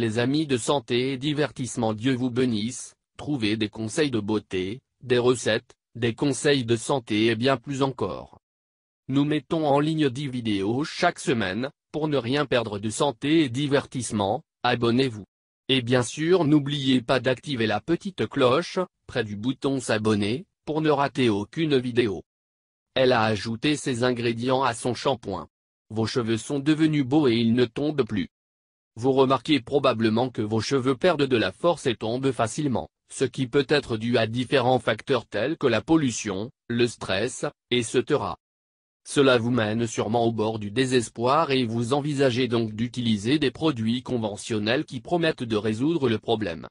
les amis de santé et divertissement Dieu vous bénisse, trouvez des conseils de beauté, des recettes, des conseils de santé et bien plus encore. Nous mettons en ligne 10 vidéos chaque semaine, pour ne rien perdre de santé et divertissement, abonnez-vous. Et bien sûr n'oubliez pas d'activer la petite cloche, près du bouton s'abonner, pour ne rater aucune vidéo. Elle a ajouté ses ingrédients à son shampoing. Vos cheveux sont devenus beaux et ils ne tombent plus vous remarquez probablement que vos cheveux perdent de la force et tombent facilement, ce qui peut être dû à différents facteurs tels que la pollution, le stress, etc. Cela vous mène sûrement au bord du désespoir et vous envisagez donc d'utiliser des produits conventionnels qui promettent de résoudre le problème.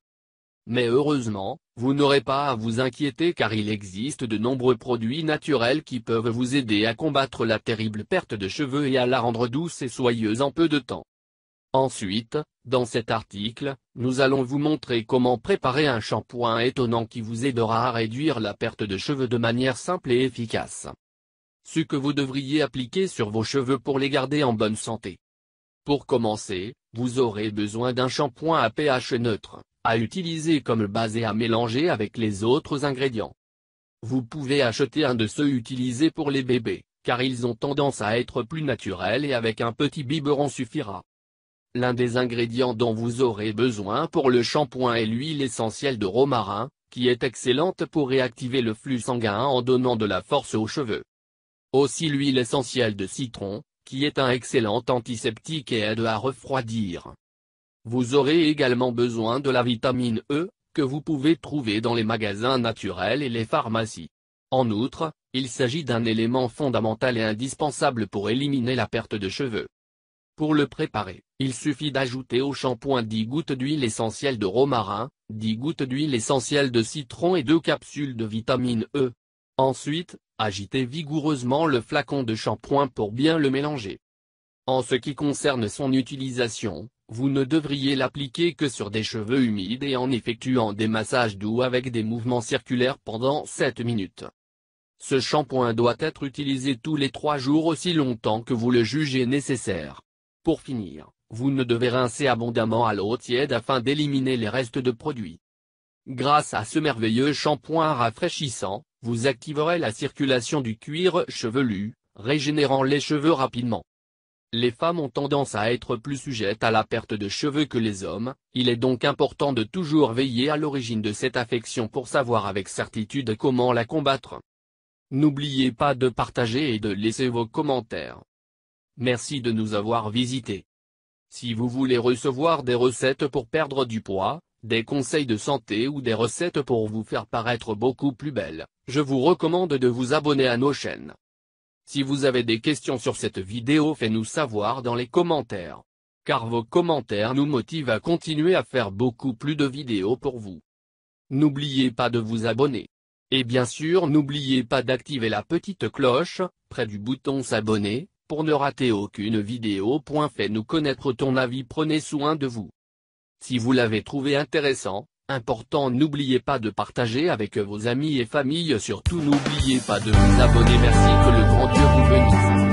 Mais heureusement, vous n'aurez pas à vous inquiéter car il existe de nombreux produits naturels qui peuvent vous aider à combattre la terrible perte de cheveux et à la rendre douce et soyeuse en peu de temps. Ensuite, dans cet article, nous allons vous montrer comment préparer un shampoing étonnant qui vous aidera à réduire la perte de cheveux de manière simple et efficace. Ce que vous devriez appliquer sur vos cheveux pour les garder en bonne santé. Pour commencer, vous aurez besoin d'un shampoing à pH neutre, à utiliser comme base et à mélanger avec les autres ingrédients. Vous pouvez acheter un de ceux utilisés pour les bébés, car ils ont tendance à être plus naturels et avec un petit biberon suffira. L'un des ingrédients dont vous aurez besoin pour le shampoing est l'huile essentielle de romarin, qui est excellente pour réactiver le flux sanguin en donnant de la force aux cheveux. Aussi l'huile essentielle de citron, qui est un excellent antiseptique et aide à refroidir. Vous aurez également besoin de la vitamine E, que vous pouvez trouver dans les magasins naturels et les pharmacies. En outre, il s'agit d'un élément fondamental et indispensable pour éliminer la perte de cheveux. Pour le préparer, il suffit d'ajouter au shampoing 10 gouttes d'huile essentielle de romarin, 10 gouttes d'huile essentielle de citron et 2 capsules de vitamine E. Ensuite, agitez vigoureusement le flacon de shampoing pour bien le mélanger. En ce qui concerne son utilisation, vous ne devriez l'appliquer que sur des cheveux humides et en effectuant des massages doux avec des mouvements circulaires pendant 7 minutes. Ce shampoing doit être utilisé tous les 3 jours aussi longtemps que vous le jugez nécessaire. Pour finir, vous ne devez rincer abondamment à l'eau tiède afin d'éliminer les restes de produits. Grâce à ce merveilleux shampoing rafraîchissant, vous activerez la circulation du cuir chevelu, régénérant les cheveux rapidement. Les femmes ont tendance à être plus sujettes à la perte de cheveux que les hommes, il est donc important de toujours veiller à l'origine de cette affection pour savoir avec certitude comment la combattre. N'oubliez pas de partager et de laisser vos commentaires. Merci de nous avoir visités. Si vous voulez recevoir des recettes pour perdre du poids, des conseils de santé ou des recettes pour vous faire paraître beaucoup plus belle, je vous recommande de vous abonner à nos chaînes. Si vous avez des questions sur cette vidéo faites-nous savoir dans les commentaires. Car vos commentaires nous motivent à continuer à faire beaucoup plus de vidéos pour vous. N'oubliez pas de vous abonner. Et bien sûr n'oubliez pas d'activer la petite cloche, près du bouton s'abonner, pour ne rater aucune vidéo. fait nous connaître ton avis. Prenez soin de vous. Si vous l'avez trouvé intéressant, important n'oubliez pas de partager avec vos amis et famille surtout n'oubliez pas de vous abonner merci que le grand Dieu vous bénisse.